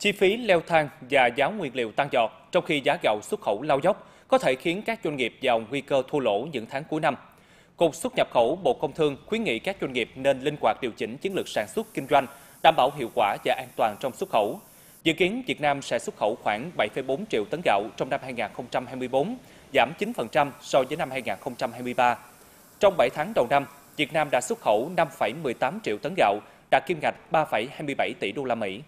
Chi phí leo thang và giá nguyên liệu tăng giọt trong khi giá gạo xuất khẩu lao dốc có thể khiến các doanh nghiệp vào nguy cơ thua lỗ những tháng cuối năm. Cục xuất nhập khẩu Bộ Công Thương khuyến nghị các doanh nghiệp nên linh hoạt điều chỉnh chiến lược sản xuất kinh doanh, đảm bảo hiệu quả và an toàn trong xuất khẩu. Dự kiến Việt Nam sẽ xuất khẩu khoảng 7,4 triệu tấn gạo trong năm 2024, giảm 9% so với năm 2023. Trong 7 tháng đầu năm, Việt Nam đã xuất khẩu 5,18 triệu tấn gạo, đạt kim ngạch 3,27 tỷ đô la Mỹ.